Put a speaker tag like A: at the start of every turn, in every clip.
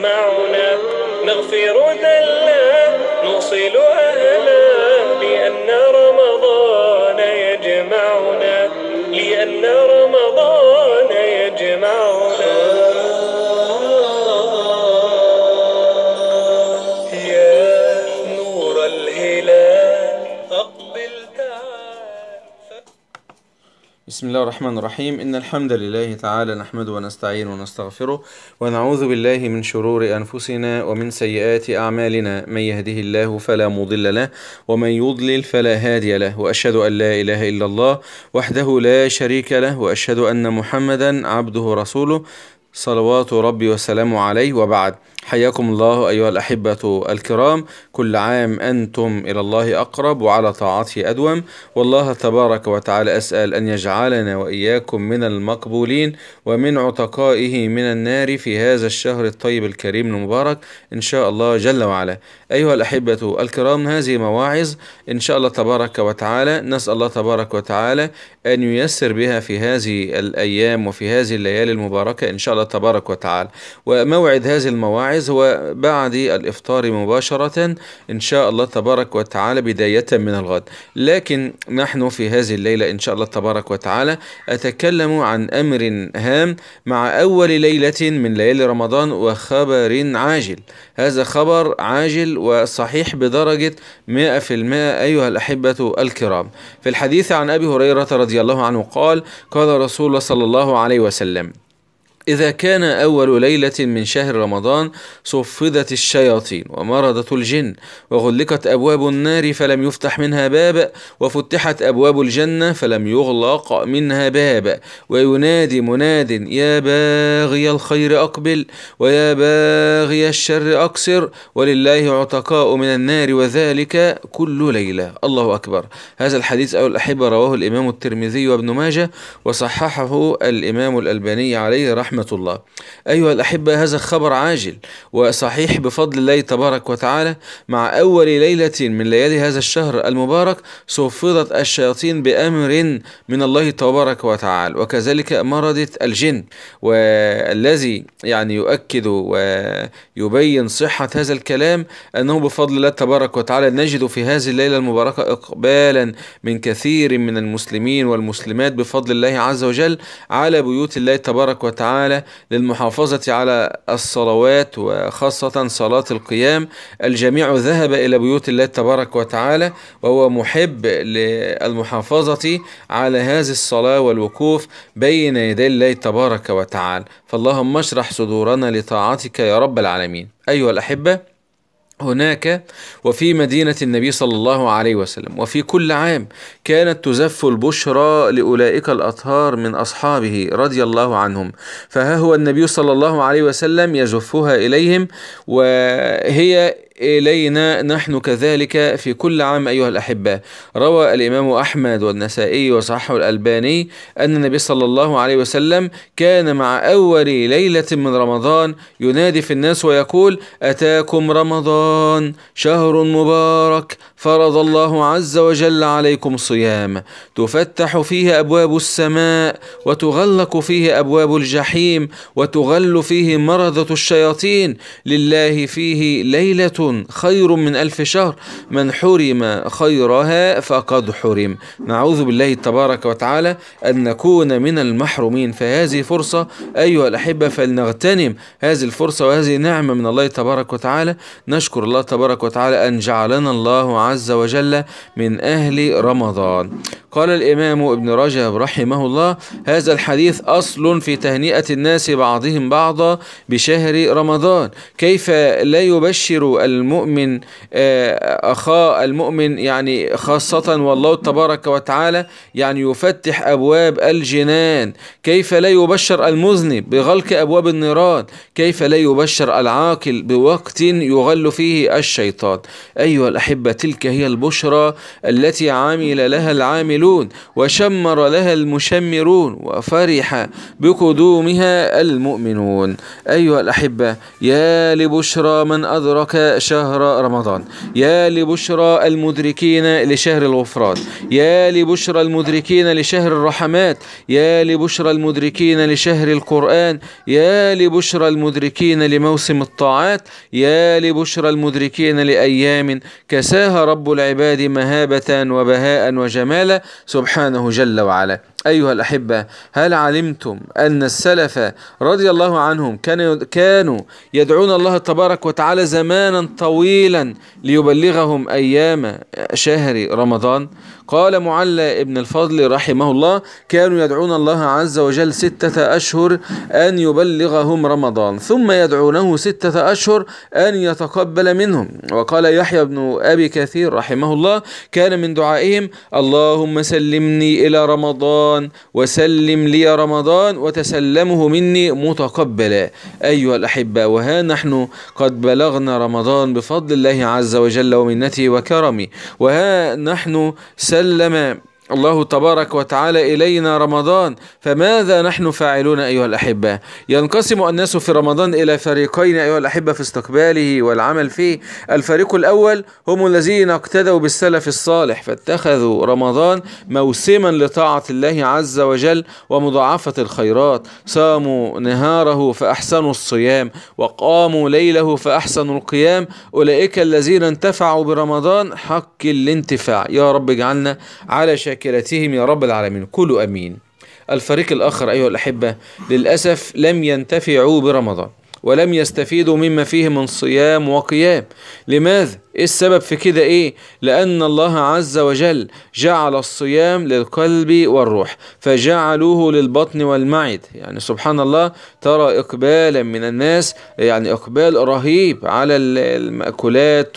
A: معنا نغفر ذنبنا بسم الله الرحمن الرحيم إن الحمد لله تعالى نحمده ونستعين ونستغفره ونعوذ بالله من شرور أنفسنا ومن سيئات أعمالنا من يهده الله فلا مضل له ومن يضلل فلا هادي له وأشهد أن لا إله إلا الله وحده لا شريك له وأشهد أن محمدا عبده رسوله صلوات ربي وسلامه عليه وبعد حياكم الله أيها الأحبة الكرام كل عام أنتم إلى الله أقرب وعلى طاعته أدوم والله تبارك وتعالى أسأل أن يجعلنا وإياكم من المقبولين ومن عتقائه من النار في هذا الشهر الطيب الكريم المبارك إن شاء الله جل وعلا أيها الأحبة الكرام هذه مواعظ إن شاء الله تبارك وتعالى نسأل الله تبارك وتعالى أن ييسر بها في هذه الأيام وفي هذه الليالي المباركة إن شاء الله الله تبارك وتعالى وموعد هذه المواعظ هو بعد الإفطار مباشرة إن شاء الله تبارك وتعالى بداية من الغد لكن نحن في هذه الليلة إن شاء الله تبارك وتعالى أتكلم عن أمر هام مع أول ليلة من ليالي رمضان وخبر عاجل هذا خبر عاجل وصحيح بدرجة 100% أيها الأحبة الكرام في الحديث عن أبي هريرة رضي الله عنه قال قال رسول الله صلى الله عليه وسلم إذا كان أول ليلة من شهر رمضان صفدت الشياطين ومرضت الجن وغلقت أبواب النار فلم يفتح منها باب وفتحت أبواب الجنة فلم يغلق منها باب وينادي مناد يا باغي الخير أقبل ويا باغي الشر أقصر ولله عتقاء من النار وذلك كل ليلة الله أكبر هذا الحديث أو الأحبة رواه الإمام الترمذي وابن ماجه وصححه الإمام الألباني عليه رحمة ورحمة الله أيها الأحبة هذا خبر عاجل وصحيح بفضل الله تبارك وتعالى مع أول ليلة من ليالي هذا الشهر المبارك صفضت الشياطين بأمر من الله تبارك وتعالى وكذلك مرضت الجن والذي يعني يؤكد ويبين صحة هذا الكلام أنه بفضل الله تبارك وتعالى نجد في هذه الليلة المباركة إقبالا من كثير من المسلمين والمسلمات بفضل الله عز وجل على بيوت الله تبارك وتعالى وتعالى للمحافظة على الصلوات وخاصة صلاة القيام الجميع ذهب إلى بيوت الله تبارك وتعالى وهو محب للمحافظة على هذه الصلاة والوقوف بين يدي الله تبارك وتعالى فاللهم اشرح صدورنا لطاعتك يا رب العالمين أيها الأحبة هناك وفي مدينة النبي صلى الله عليه وسلم وفي كل عام كانت تزف البشرى لأولئك الأطهار من أصحابه رضي الله عنهم فها هو النبي صلى الله عليه وسلم يزفها إليهم وهي إلينا نحن كذلك في كل عام أيها الأحبة روى الإمام أحمد والنسائي وصححه الألباني أن النبي صلى الله عليه وسلم كان مع أول ليلة من رمضان ينادي في الناس ويقول أتاكم رمضان شهر مبارك فرض الله عز وجل عليكم صيام تفتح فيه أبواب السماء وتغلق فيه أبواب الجحيم وتغل فيه مرضة الشياطين لله فيه ليلة خير من ألف شهر من حرم خيرها فقد حرم نعوذ بالله تبارك وتعالى أن نكون من المحرومين فهذه فرصة أيها الأحبة فلنغتنم هذه الفرصة وهذه نعمة من الله تبارك وتعالى نشكر الله تبارك وتعالى أن جعلنا الله عز وجل من أهل رمضان قال الإمام ابن رجب رحمه الله هذا الحديث أصل في تهنئة الناس بعضهم بعضا بشهر رمضان كيف لا يبشر المؤمن آه، أخاه المؤمن يعني خاصة والله تبارك وتعالى يعني يفتح أبواب الجنان كيف لا يبشر المذنب بغلق أبواب النيران كيف لا يبشر العاقل بوقت يغل فيه الشيطان أيها الأحبة تلك هي البشرى التي عمل لها العاملون وشمر لها المشمرون وفرح بقدومها المؤمنون أيها الأحبة يا لبشرى من أدرك شهر رمضان يا لبشرى المدركين لشهر الغفران يا لبشرى المدركين لشهر الرحمات يا لبشرى المدركين لشهر القرآن يا لبشرى المدركين لموسم الطاعات يا لبشرى المدركين لأيام كساها رب العباد مهابة وبهاء وجمالا سبحانه جل وعلا أيها الأحبة هل علمتم أن السلف رضي الله عنهم كانوا كانوا يدعون الله تبارك وتعالى زمانا طويلا ليبلغهم أيام شهر رمضان قال معلى ابن الفضل رحمه الله كانوا يدعون الله عز وجل ستة أشهر أن يبلغهم رمضان ثم يدعونه ستة أشهر أن يتقبل منهم وقال يحيى بن أبي كثير رحمه الله كان من دعائهم اللهم سلمني إلى رمضان رمضان وسلم لي رمضان وتسلمه مني متقبلا أيها الأحبة وها نحن قد بلغنا رمضان بفضل الله عز وجل ومنته وكرمه وها نحن سلم الله تبارك وتعالى إلينا رمضان فماذا نحن فاعلون أيها الأحبة ينقسم الناس في رمضان إلى فريقين أيها الأحبة في استقباله والعمل فيه الفريق الأول هم الذين اقتدوا بالسلف الصالح فاتخذوا رمضان موسما لطاعة الله عز وجل ومضاعفة الخيرات صاموا نهاره فأحسنوا الصيام وقاموا ليله فأحسنوا القيام أولئك الذين انتفعوا برمضان حق الانتفاع يا رب اجعلنا على شك مذكرتهم يا رب العالمين كلوا امين الفريق الاخر ايها الاحبه للاسف لم ينتفعوا برمضان ولم يستفيدوا مما فيه من صيام وقيام لماذا ايه السبب في كده ايه لان الله عز وجل جعل الصيام للقلب والروح فجعلوه للبطن والمعد يعني سبحان الله ترى اقبالا من الناس يعني اقبال رهيب على المأكولات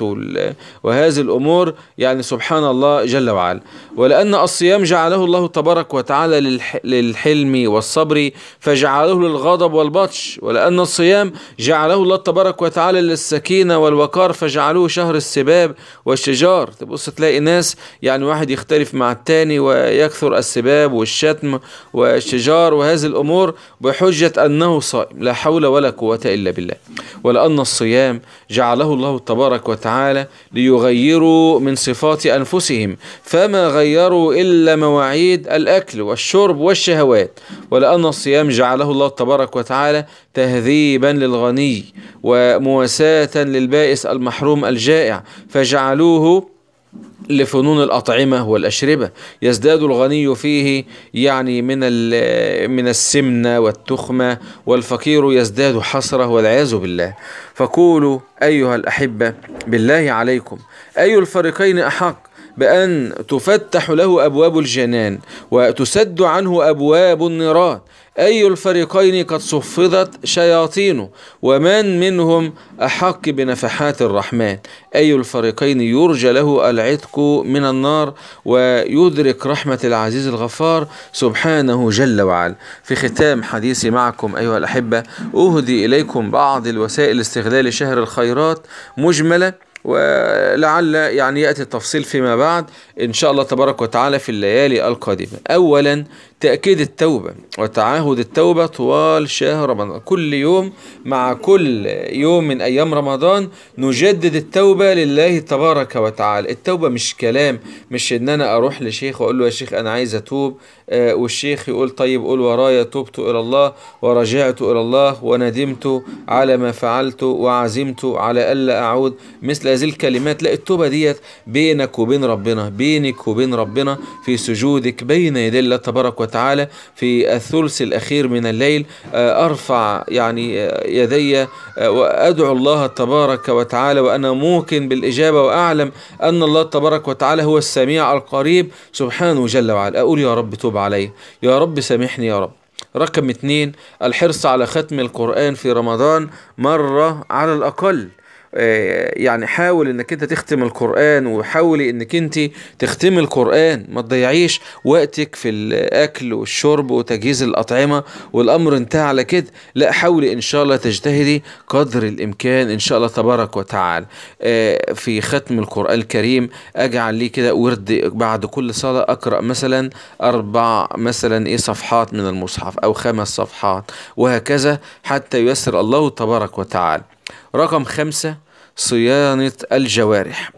A: وهذه الامور يعني سبحان الله جل وعلا ولان الصيام جعله الله تبارك وتعالى للحلم والصبر فجعله للغضب والبطش ولان الصيام جعله الله تبارك وتعالى للسكينة والوقار فجعله شهر السباب والشجار تبص تلاقي ناس يعني واحد يختلف مع التاني ويكثر السباب والشتم والشجار وهذه الأمور بحجة أنه صائم لا حول ولا قوة إلا بالله ولأن الصيام جعله الله تبارك وتعالى ليغيروا من صفات أنفسهم فما غيروا إلا مواعيد الأكل والشرب والشهوات ولأن الصيام جعله الله تبارك وتعالى تهذيبا للغني ومواساة للبائس المحروم الجائع فجعلوه لفنون الأطعمة والأشربة يزداد الغني فيه يعني من من السمنة والتخمة والفقير يزداد حسرة والعياذ بالله فقولوا أيها الأحبة بالله عليكم أي الفريقين أحق بأن تفتح له أبواب الجنان وتسد عنه أبواب النيران أي الفريقين قد صفدت شياطينه ومن منهم أحق بنفحات الرحمن أي الفريقين يرجى له العتق من النار ويدرك رحمة العزيز الغفار سبحانه جل وعلا في ختام حديثي معكم أيها الأحبة أهدي إليكم بعض الوسائل استغلال شهر الخيرات مجملة ولعل يعني ياتي التفصيل فيما بعد ان شاء الله تبارك وتعالى في الليالي القادمه اولا تأكيد التوبة وتعاهد التوبة طوال شهر رمضان كل يوم مع كل يوم من أيام رمضان نجدد التوبة لله تبارك وتعالى التوبة مش كلام مش إن أنا أروح لشيخ وأقول له يا شيخ أنا عايز أتوب آه والشيخ يقول طيب قول ورايا توبت إلى الله ورجعت إلى الله وندمت على ما فعلت وعزمت على ألا أعود مثل هذه الكلمات لا التوبة ديت بينك وبين ربنا بينك وبين ربنا في سجودك بين يدي الله تبارك وتعالى وتعالى في الثلث الأخير من الليل آه، أرفع يعني آه، يدي آه، وأدعو الله تبارك وتعالى وأنا موقن بالإجابة وأعلم أن الله تبارك وتعالى هو السميع القريب سبحانه جل وعلا أقول يا رب توب علي يا رب سامحني يا رب رقم اثنين الحرص على ختم القرآن في رمضان مرة على الأقل آه، يعني حاول انك انت تختم القرآن وحاولي انك انت تختمي القرآن ما تضيعيش وقتك في الاكل والشرب وتجهيز الاطعمة والامر انتهى على كده لا حاولي ان شاء الله تجتهدي قدر الامكان ان شاء الله تبارك وتعالى آه، في ختم القرآن الكريم اجعل لي كده ورد بعد كل صلاة اقرأ مثلا اربع مثلا ايه صفحات من المصحف او خمس صفحات وهكذا حتى ييسر الله تبارك وتعالى رقم خمسة صيانة الجوارح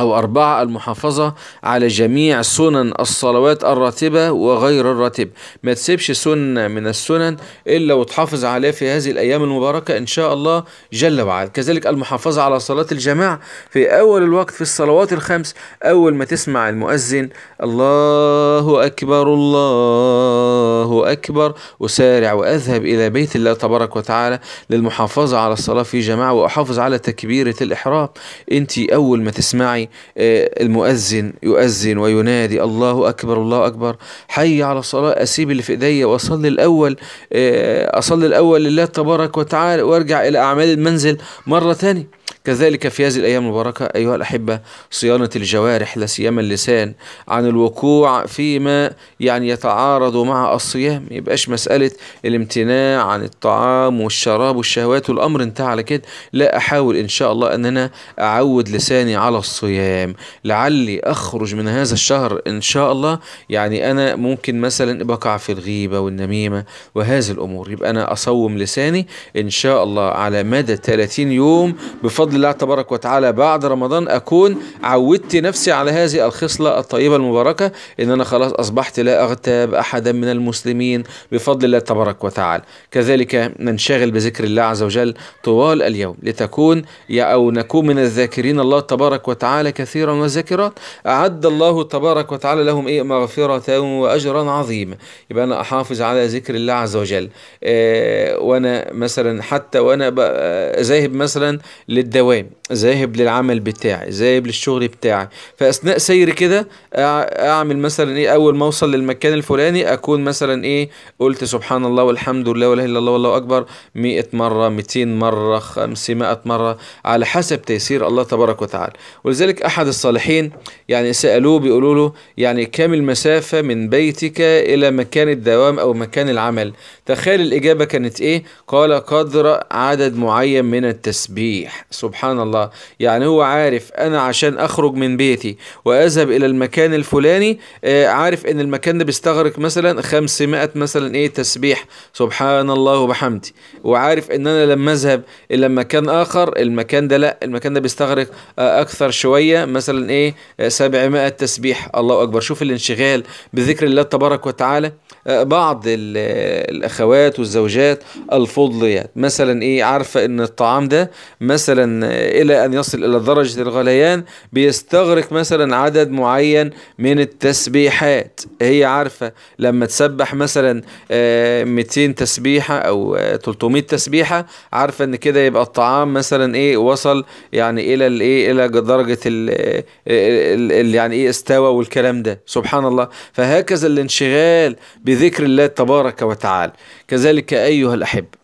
A: أو أربعة المحافظة على جميع سنن الصلوات الراتبة وغير الراتبة ما تسيبش سنة من السنن إلا وتحافظ عليها في هذه الأيام المباركة إن شاء الله جل وعلا كذلك المحافظة على صلاة الجماعة في أول الوقت في الصلوات الخمس أول ما تسمع المؤذن الله أكبر الله أكبر أسارع وأذهب إلى بيت الله تبارك وتعالى للمحافظة على الصلاة في جماعة وأحافظ على تكبيرة الإحرام أنت أول ما تسمعي آه، المؤذن يؤذن وينادي الله أكبر الله أكبر حي على الصلاة أسيب اللي في إيديا وأصلي الأول آه، أصلي الأول لله تبارك وتعالى وأرجع إلى أعمال المنزل مرة تانية كذلك في هذه الأيام المباركة أيها الأحبة صيانة الجوارح لا سيما اللسان عن الوقوع فيما يعني يتعارض مع الصيام يبقاش مسألة الامتناع عن الطعام والشراب والشهوات والأمر انتهى على كده لا أحاول إن شاء الله أن أنا أعود لساني على الصيام لعلي أخرج من هذا الشهر إن شاء الله يعني أنا ممكن مثلا بقع في الغيبة والنميمة وهذه الأمور يبقى أنا أصوم لساني إن شاء الله على مدى 30 يوم بفضل الله تبارك وتعالى بعد رمضان أكون عودت نفسي على هذه الخصلة الطيبة المباركة إن أنا خلاص أصبحت لا أغتاب أحدا من المسلمين بفضل الله تبارك وتعالى كذلك ننشغل بذكر الله عز وجل طوال اليوم لتكون أو نكون من الذاكرين الله تبارك وتعالى كثيرا والذاكرات أعد الله تبارك وتعالى لهم إيه مغفرة وأجرا عظيما يبقى أنا أحافظ على ذكر الله عز وجل إيه وأنا مثلا حتى وأنا آه، ذاهب مثلا للدواء دوام ذاهب للعمل بتاعي ذاهب للشغل بتاعي فاثناء سيري كده اعمل مثلا ايه اول ما اوصل للمكان الفلاني اكون مثلا ايه قلت سبحان الله والحمد لله ولا اله الا الله والله اكبر 100 مره 200 مره 500 مره على حسب تيسير الله تبارك وتعالى ولذلك احد الصالحين يعني سالوه بيقولوا له يعني كم المسافه من بيتك الى مكان الدوام او مكان العمل تخيل الاجابه كانت ايه قال قدر عدد معين من التسبيح سبحان الله يعني هو عارف أنا عشان أخرج من بيتي وأذهب إلى المكان الفلاني آه، عارف إن المكان ده بيستغرق مثلا 500 مثلا إيه تسبيح سبحان الله وبحمدي وعارف إن أنا لما أذهب إلى مكان آخر المكان ده لا المكان ده بيستغرق آه، أكثر شوية مثلا إيه 700 آه، تسبيح الله أكبر شوف الانشغال بذكر الله تبارك وتعالى بعض الاخوات والزوجات الفضليات مثلا ايه عارفه ان الطعام ده مثلا الى ان يصل الى درجه الغليان بيستغرق مثلا عدد معين من التسبيحات هي عارفه لما تسبح مثلا 200 آه، تسبيحه او 300 آه، تسبيحه عارفه ان كده يبقى الطعام مثلا ايه وصل يعني الى الايه الى درجه آه، ال يعني ايه استوى والكلام ده سبحان الله فهكذا الانشغال بذكر الله تبارك وتعالى كذلك أيها الأحبة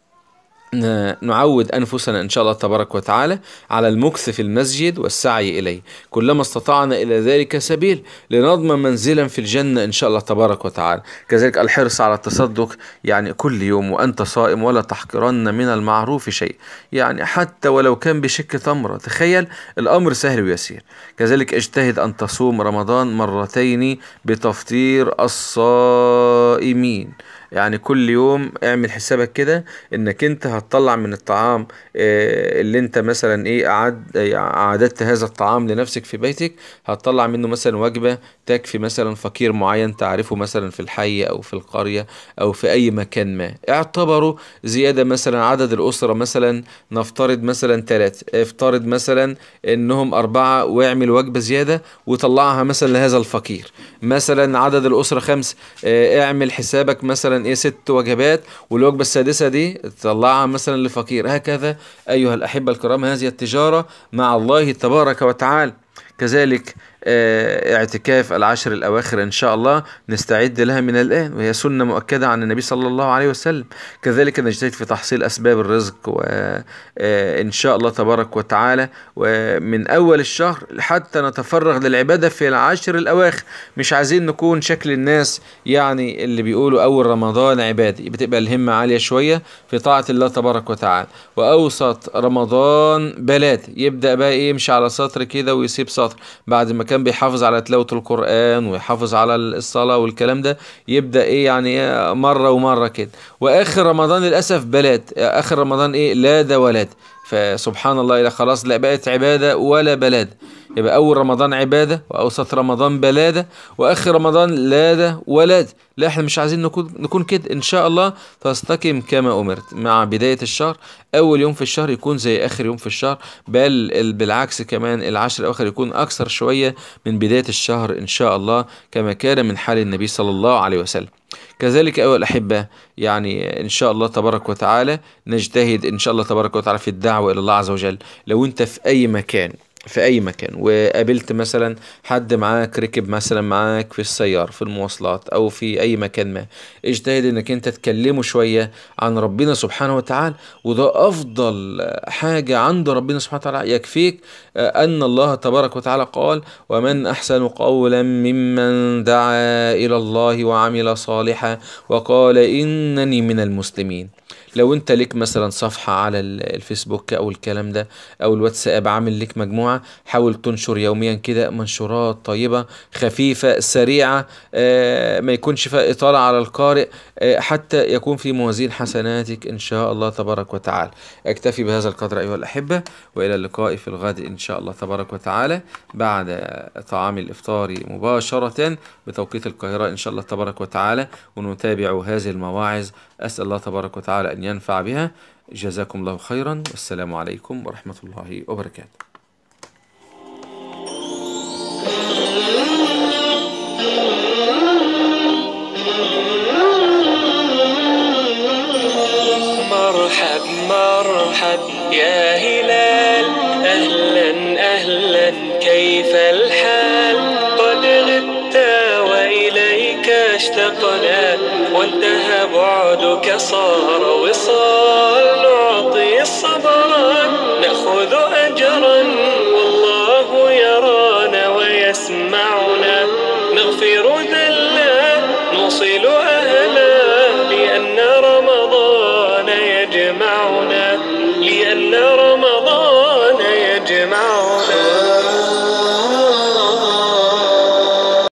A: نعود أنفسنا إن شاء الله تبارك وتعالى على المكث في المسجد والسعي إليه كلما استطعنا إلى ذلك سبيل لنضمن منزلا في الجنة إن شاء الله تبارك وتعالى كذلك الحرص على التصدق يعني كل يوم وأنت صائم ولا تحقرن من المعروف شيء يعني حتى ولو كان بشك تمرة تخيل الأمر سهل ويسير كذلك اجتهد أن تصوم رمضان مرتين بتفطير الصائمين يعني كل يوم اعمل حسابك كده انك انت هتطلع من الطعام آه، اللي انت مثلا ايه أعد اعددت هذا الطعام لنفسك في بيتك هتطلع منه مثلا وجبة تكفي مثلا فقير معين تعرفه مثلا في الحي او في القرية او في اي مكان ما اعتبره زيادة مثلا عدد الاسرة مثلا نفترض مثلا ثلاثة افترض مثلا انهم اربعة واعمل وجبة زيادة وطلعها مثلا لهذا الفقير مثلا عدد الاسرة خمسة آه، اعمل حسابك مثلا ايه ست وجبات والوجبه السادسه دي تطلعها مثلا لفقير هكذا ايها الاحبه الكرام هذه التجاره مع الله تبارك وتعالى كذلك آه، اعتكاف العشر الأواخر إن شاء الله نستعد لها من الآن وهي سنة مؤكدة عن النبي صلى الله عليه وسلم كذلك نجتهد في تحصيل أسباب الرزق وإن آه، آه، شاء الله تبارك وتعالى ومن أول الشهر حتى نتفرغ للعبادة في العشر الأواخر مش عايزين نكون شكل الناس يعني اللي بيقولوا أول رمضان عبادي بتبقى الهمة عالية شوية في طاعة الله تبارك وتعالى وأوسط رمضان بلاد يبدأ بقى يمشي إيه؟ على سطر كده ويسيب سطر بعد ما كان كان بيحافظ على تلاوة القرآن ويحافظ على الصلاة والكلام ده يبدأ إيه يعني إيه مرة ومرة كده وآخر رمضان للأسف بلاد آخر رمضان إيه لا ده ولاد فسبحان الله إلى خلاص لا بقت عبادة ولا بلاد يبقى أول رمضان عبادة وأوسط رمضان بلادة وآخر رمضان لادة ولادة لا احنا مش عايزين نكون, نكون كده إن شاء الله تستقم كما أمرت مع بداية الشهر أول يوم في الشهر يكون زي آخر يوم في الشهر بل بالعكس كمان العشر الأواخر يكون أكثر شوية من بداية الشهر إن شاء الله كما كان من حال النبي صلى الله عليه وسلم كذلك أيها الأحبة يعني إن شاء الله تبارك وتعالى نجتهد إن شاء الله تبارك وتعالى في الدعوة إلى الله عز وجل لو أنت في أي مكان في اي مكان وقابلت مثلا حد معاك ركب مثلا معاك في السيارة في المواصلات او في اي مكان ما اجتهد انك انت تكلمه شوية عن ربنا سبحانه وتعالى وده افضل حاجة عند ربنا سبحانه وتعالى يكفيك ان الله تبارك وتعالى قال ومن احسن قولا ممن دعا الى الله وعمل صالحا وقال انني من المسلمين لو انت لك مثلا صفحة على الفيسبوك او الكلام ده او الواتساب عامل لك مجموعة حاول تنشر يوميا كده منشورات طيبة خفيفة سريعة آه، ما يكونش فيها اطالة على القارئ آه، حتى يكون في موازين حسناتك ان شاء الله تبارك وتعالى اكتفي بهذا القدر ايها الاحبة والى اللقاء في الغد ان شاء الله تبارك وتعالى بعد طعام الافطار مباشرة بتوقيت القاهرة ان شاء الله تبارك وتعالى ونتابع هذه المواعظ اسال الله تبارك وتعالى ان ينفع بها جزاكم الله خيرا والسلام عليكم ورحمة الله وبركاته مرحب مرحب يا هلال أهلا أهلا كيف الحال استقلال وانتهى بعدك صار وصال